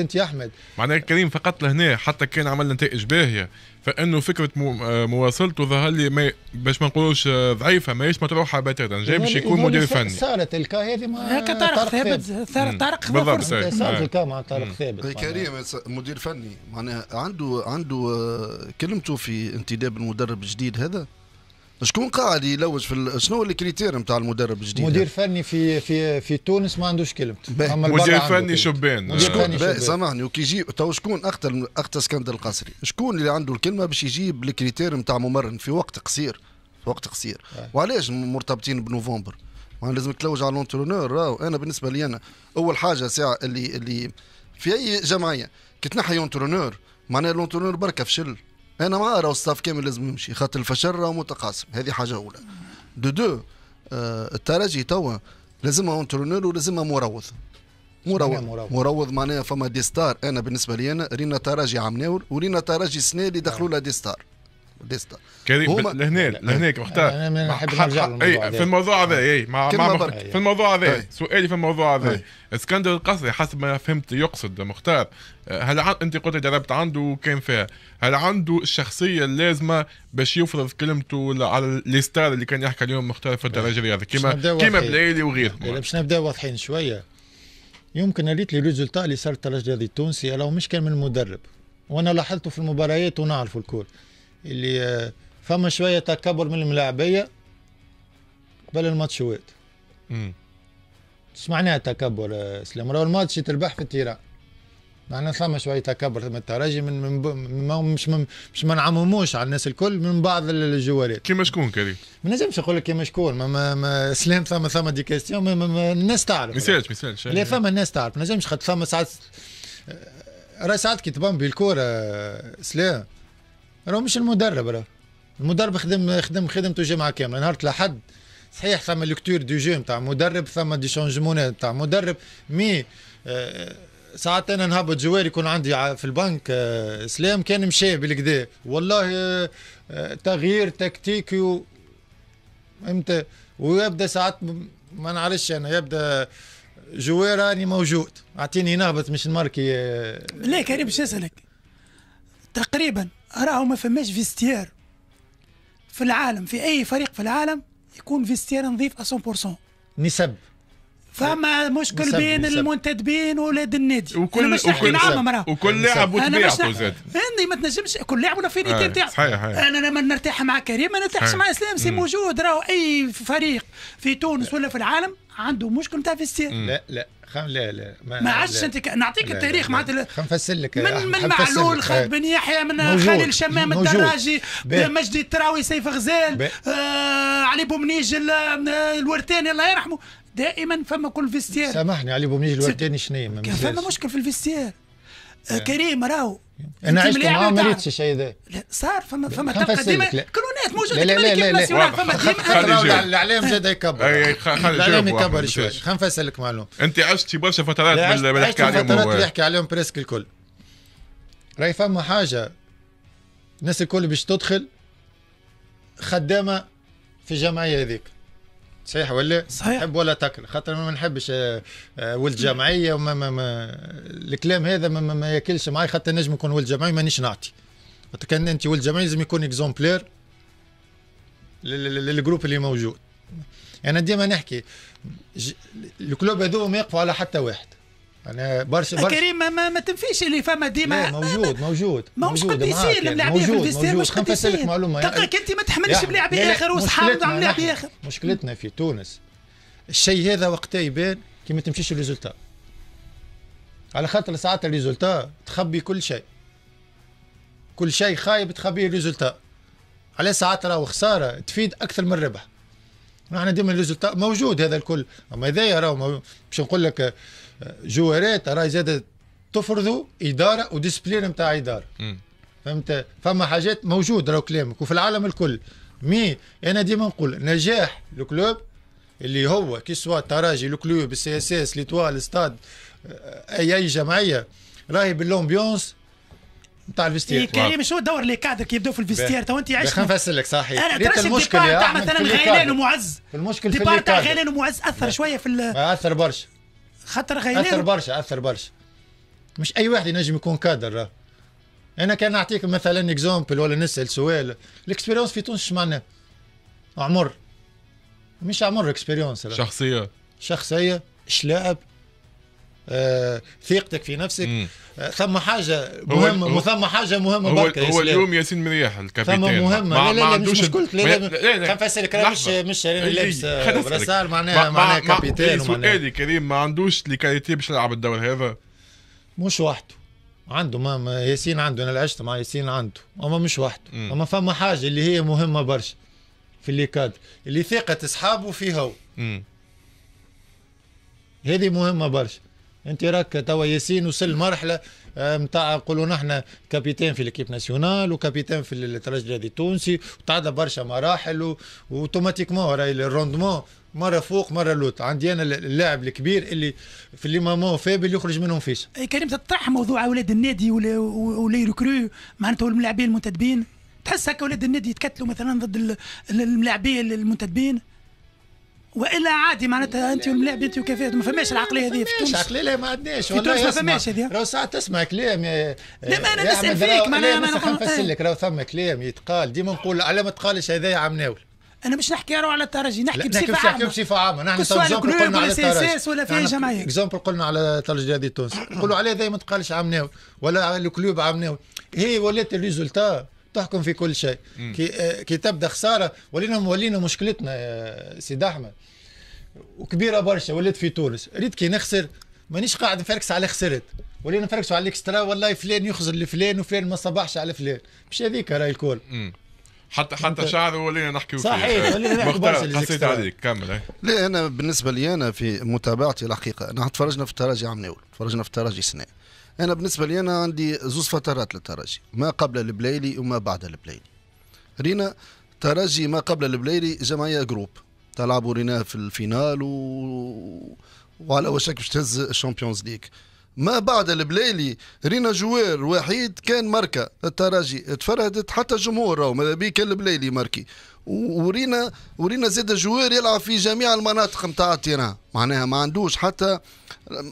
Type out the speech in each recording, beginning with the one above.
انت يا احمد معناها كريم فقط لهنا حتى كان عمل نتائج باهيه فانه فكره مواصلته ظهر لي ما باش ما نقولوش ضعيفه ماهيش مطروحه بتاتا جاي باش يكون مدير فني صارت الكا هذه مع هكا طارق ثابت طارق ثابت صارت الكا مع طارق ثابت كريم مدير فني معناها عنده عنده آه، كلمته في انتداب المدرب الجديد هذا شكون قاعد يلوج في شنو هو الكريتير نتاع المدرب الجديد؟ مدير فني في في في تونس ما عندوش كلمة مدير فني شبان شكون سامحني وكي يجي تو شكون اخت اخت اسكندر القصري شكون اللي عنده الكلمة باش يجيب الكريتير نتاع ممرن في وقت قصير في وقت قصير وعلاش مرتبطين بنوفمبر؟ لازم تلوج على لونترونور راهو انا بالنسبه لي انا اول حاجه ساعه اللي اللي في اي جمعيه كي تنحي لونترونور معناها لونترونور بركه فشل انا ما ارى الصف كامل لازم يمشي خاطر الفشل راه متقاسم هذه حاجه اولى دو دو آه الترجي توا لازمها اونترونور ولازمها مروض مروض مروض معناها فما دي ستار انا بالنسبه لي انا رينا تراجي عم ناول ورينا تراجي سنه اللي دخلوا نعم. لها دي ستار وديستا كريم هما... لهناك لهناك مختار انا نحب نرجع للموضوع في الموضوع هذا اي مع, مع مخ... في الموضوع هذا سؤالي في الموضوع هذا اسكندر القصري حسب ما فهمت يقصد مختار هل عن... انت قلت جربت عنده وكان فيها هل عنده الشخصيه اللازمه باش يفرض كلمته على ستار اللي كان يحكي اليوم مختار في الدرجه الرياضيه كيما كيما بلايلي وغيره باش نبدا واضحين شويه يمكن ريت لي ريزولتا اللي صار الترجي الرياضي التونسي لو مش كان من المدرب وانا لاحظته في المباريات ونعرفه الكل اللي آه، فما شويه تكبر من الملاعبيه قبل الماتشوات سمعناها تكبر اسلام آه، راهو الماتش تربح في التيران معنا فما شويه تكبر ثم الترجي من, من, مش من مش ما نعمموش على الناس الكل من بعض الجوالات كيما شكون كريم؟ ما نجمش نقول لك كيما شكون ما, ما, فما اسلام ثم ثم دي كاستيون الناس تعرف ما يسالش ما يسالش لا يعني. فما الناس تعرف ما نجمش خاطر ثم ساعات راه ساعات كي تبان بالكوره اسلام آه، راهو مش المدرب راه المدرب خدم خدم خدمته جمعه كامله نهار الاحد صحيح ثم لكتور دو جو نتاع مدرب ثم دي شونجمون نتاع مدرب مي أه ساعات انا نهبط جوار يكون عندي في البنك أه سلام كان مشى بالكدا والله أه, آه، تغيير تكتيكي و امتى ويبدا ساعات ما نعرفش انا يبدا جوار راني موجود اعطيني نهبط مش نماركي آه، لا كريم باش نسالك تقريبا راهو ما فماش فيستير في العالم في اي فريق في العالم يكون فيستير نظيف 100% نسب فما مشكل نسب بين نسب. المنتدبين ولاد النادي وكل مش وكل وكل لاعب وتبيعته زاد عندي ما تنجمش كل لاعب ولا نتاعو آه. انا لما نرتاح مع كريم ما نرتاحش مع اسلام سي موجود راهو اي فريق في تونس ولا في العالم عنده مشكل نتاع فيستير لا لا خم لا لا ما, ما عادش انت نعطيك التاريخ معناتها نفسر لك من من معلول خالد بن يحيى من خالي الشمام الدراجي مجدي التراوي سيف غزال آه علي بومنيج الورتاني الله يرحمه دائما فما كل فيستير سامحني علي بومنيج الورتاني شنو فما مشكل في الفيستير آه، إيه. كريم راهو انا عشت ما مريتش الشيء ذا لا صار فما فما تبقى ديما كلونات موجوده لا لا لا لا ديما الاعلام زاد يكبر إيه، إيه، الاعلام يكبر شوي خلينا نفسلك معلومه انت عشتي برشا فترات لا اللي يحكي عليهم فترات اللي يحكي عليهم بريسك الكل راهي فما حاجه الناس الكل باش تدخل خدامه في الجمعيه هذيك صحيح ولا صحيح نحب ولا تاكل خاطر ما نحبش آه، آه، ولد جمعيه وما ما ما الكلام هذا ما, ما, ما ياكلش معايا خاطر نجم يكون ولد جمعيه مانيش نعطي كان انت ولد جمعيه لازم يكون اكزومبلير للجروب اللي موجود انا يعني ديما نحكي الكلوب هذوما ما يقفوا على حتى واحد انا يعني برشا أه، برشا كريم ما, ما تنفيش اللي فما ديما موجود موجود ما هوش قد يصير الملاعبيه في الفيستير مش قد يصير معلومه تلقاك انت ما تحملش ملاعبي اخر وصحابك عم اخر مشكلتنا في تونس الشيء هذا وقتها يبان كي ما تمشيش الريزولتا على خاطر ساعات الريزولتا تخبي كل شيء كل شيء خايب تخبيه الريزولتا على ساعات راهو خساره تفيد اكثر من ربح نحن ديما الريزلتا موجود هذا الكل اما هذايا راهو باش نقول لك آه، جوارات راهي زاد تفرضوا اداره وديسبلين نتاع اداره فهمت فما حاجات موجود راهو كلامك وفي العالم الكل مي انا ديما نقول نجاح الكلوب اللي هو كي سوا تراجي الكلوب السي اس اس ليتوال ستاد آه، اي اي جمعيه راهي باللومبيونس نتاع الفيستير إيه، كريم شو دور اللي كادر كي يبداو في الفيستير تو انت عشت خلينا نفسر لك صحيح انا ترى المشكل تاع مثلا غيلان ومعز المشكل في ديبار تاع غيلان ومعز اثر شويه في اثر برشا خاطر غيلان اثر برشا اثر برشا مش اي واحد ينجم يكون كادر انا كان نعطيك مثلا اكزومبل ولا نسال سؤال الاكسبيريونس في تونس شمعنا نعم. عمر مش عمر اكسبيريونس شخصيه شخصيه شلاعب آه، ثقتك في نفسك آه، ثم حاجه مهمه هو ثم حاجه مهمه هو, بركة هو اليوم ياسين مريح الكابتن ثم مهمه ما لا لا, لا مش قلت لا لا نفسر كرا مش مش لابس برسار آه، معناها معناها كابتن سؤالي كريم ما عندوش الكاليتي باش يلعب الدور هذا مش وحده عنده ما ياسين عنده انا العشت مع ياسين عنده اما مش وحده اما فما حاجه اللي هي مهمه برشا في اللي كاد اللي ثقه اصحابه فيها هذه مهمه برشا انت راك توا ياسين وصل مرحله نتاع آه، نقولوا نحن كابيتان في ليكيب ناسيونال وكابيتان في الترجي هذه التونسي وتعدى برشا مراحل واوتوماتيكمون راهي الروندمون مره فوق مره لوط عندي انا اللاعب الكبير اللي في اللي مامون فابل يخرج منهم فيش اي كريم تطرح موضوع اولاد النادي ولي ريكرو معناته الملاعبين المنتدبين تحس هكا اولاد النادي يتكتلوا مثلا ضد الملاعبين المنتدبين والا عادي معناتها انت والملاعب انت وكافيات ما فماش العقليه هذه في تونس عقليه ما عندناش في تونس ما فماش هذه راه ساعات تسمع كلام يا لا ما انا نسال فيك معناها ما نقول نفسر إيه. لك راه ثم كلام يتقال ديما نقول على ما تقالش هذا يا عم ناول انا مش نحكي على الترجي نحكي بصفه عامه نحكي بصفه عامه نحن اكزومبل قلنا على الترجي ولا في جمعيه اكزومبل قلنا على الترجي هذه تونس نقولوا عليه هذا ما تقالش عم ناول ولا الكلوب عم ناول هي ولات الريزولتا تحكم في كل شيء كي, آه، تبدا خساره ولينا ولينا مشكلتنا يا سيد احمد وكبيره برشا ولات في تونس ريت كي نخسر مانيش قاعد نفركس على خسرت ولينا نفركس على الاكسترا والله فلان يخزر لفلان وفلان ما صبحش على فلان مش هذيك راهي الكل حتى حتى شعر ولينا نحكي صحيح ولينا نحكي برشا حسيت عليك كمل إيه. لا انا بالنسبه لي انا في متابعتي الحقيقه نحن تفرجنا في التراجي عام ناول تفرجنا في التراجي سنه انا بالنسبه لي انا عندي زوز فترات للترجي ما قبل البلايلي وما بعد البلايلي رينا ترجي ما قبل البلايلي جمعيه جروب تلعبوا رينا في الفينال و... وعلى وشك باش تهز الشامبيونز ليغ ما بعد البلايلي رينا جوير وحيد كان ماركه التراجي تفردت حتى الجمهور راهو ماذا بيه كان البلايلي ماركي ورينا ورينا زاد جوير يلعب في جميع المناطق نتاع التيران معناها ما عندوش حتى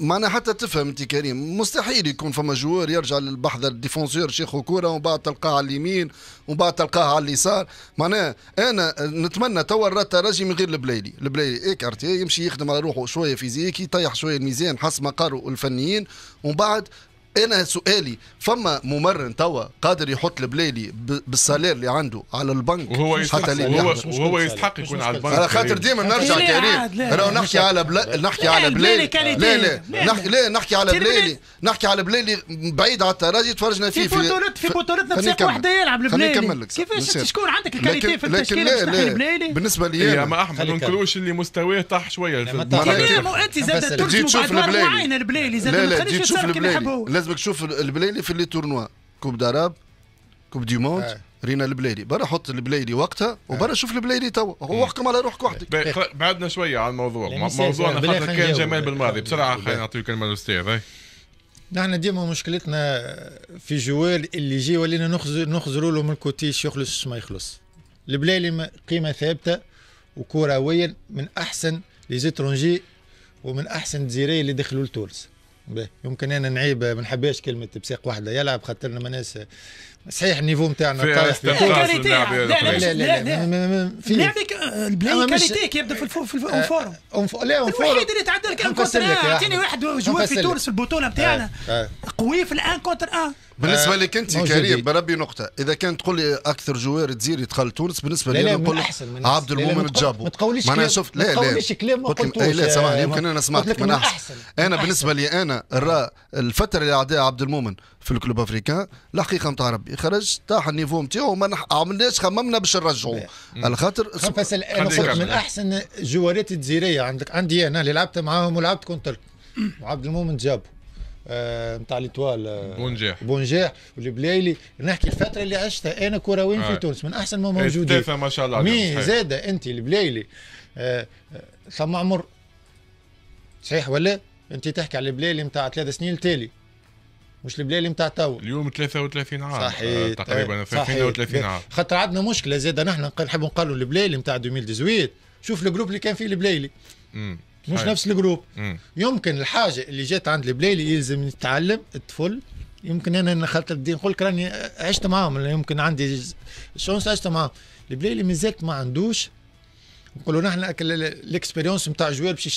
معناها حتى تفهم انت كريم مستحيل يكون فما جوار يرجع للبحث الديفونسور شيخو كوره ومن بعد تلقاه على اليمين ومن بعد تلقاه على اليسار معناها انا نتمنى توا راجي من غير البلايلي البلايلي اكارتي يمشي يخدم على روحه شويه فيزيكي يطيح شويه الميزان حسب مقره الفنيين ومن بعد انا سؤالي فما ممرن توا قادر يحط البلالي بالسالير اللي عنده على البنك وهو يستحق وهو, وهو يستحق يكون على البنك على خاطر ديما طيب. نرجع تاريخ راه نحكي على نحكي على بلالي لا لا لا نحكي على بلالي نحكي على بلالي بعيد على التراجي تفرجنا فيه في بطولت في بطولتنا بساق وحده يلعب البلالي كيفاش شكون عندك الكاليتي في التشكيله البلايلي بالنسبه لي يا إيه، ما احمد ما نقولوش اللي مستواه طاح شويه انت زاد ترجم بعد معين البلالي زاد ما تخليش يحبوه لازمك تشوف البلايلي في لي تورنوا كوب داراب كوب دي موند آه. رينا البلايلي برا حط البلايلي وقتها وبرا آه. شوف البلايلي توا هو احكم على روحك وحدك بعدنا شويه على الموضوع موضوعنا خاطر كان جمال بالماضي بسرعه خلينا نعطيو كلمه للاستاذ نحن ديما مشكلتنا في جوال اللي يجي ولينا نخزروا له من الكوتيش يخلص ما يخلص البلايلي قيمه ثابته وكرويا من احسن لي ومن احسن ديري اللي دخلوا لتونس بيه. يمكن انا نعيب ما نحبهاش كلمه بساق واحده يلعب خاطرنا ما ناس صحيح النيفو نتاعنا طايح لا لا لا لا لعبك لا كاليتي كيبدا في لا لا آه، الفورم لا الوحيد اللي لا لا لا كونتر اعطيني آه، واحد لا في تونس في البطوله آه، نتاعنا قوي في الان كونتر ان بالنسبه آه، لك انت كريم بربي نقطه اذا كان تقول لي اكثر جوار تزيري دخل تونس بالنسبه لي نقول عبد المؤمن تجابو ما تقوليش انا شفت لا لا كلام ما إيه، لا سامحني يمكن انا سمعتك من احسن انا بالنسبه لي انا الرا الفتره اللي عداها عبد المؤمن في الكلوب افريكان الحقيقه نتاع ربي خرج طاح النيفو نتاعو ما عملناش خممنا باش نرجعو على خاطر انا من احسن جوارات الجزيريه عندك عندي انا اللي لعبت معاهم ولعبت كونتر وعبد المؤمن جابو آه، نتاع ليتوال بونجاح آه، بونجاح والبلايلي نحكي الفتره اللي عشتها انا كروين في آه. تونس من احسن ما إيه، موجودين ما شاء الله مي زاده انت البلايلي ثم عمر صحيح ولا انت تحكي على البلايلي نتاع ثلاث سنين التالي مش البلايلي نتاع تو اليوم 33 عام صحيح تقريبا 32 عام خاطر عندنا مشكله زاده نحن نحب نقولوا البلايلي نتاع 2018 شوف الجروب اللي كان فيه البلايلي مش نفس الجروب يمكن الحاجه اللي جات عند البلايلي يلزم يتعلم الطفل يمكن انا دخلت بدي نقول لك راني عشت معاهم يمكن عندي شونس عشت معاهم البلايلي مازالت ما عندوش نقولوا نحن الاكسبيريونس نتاع جوال باش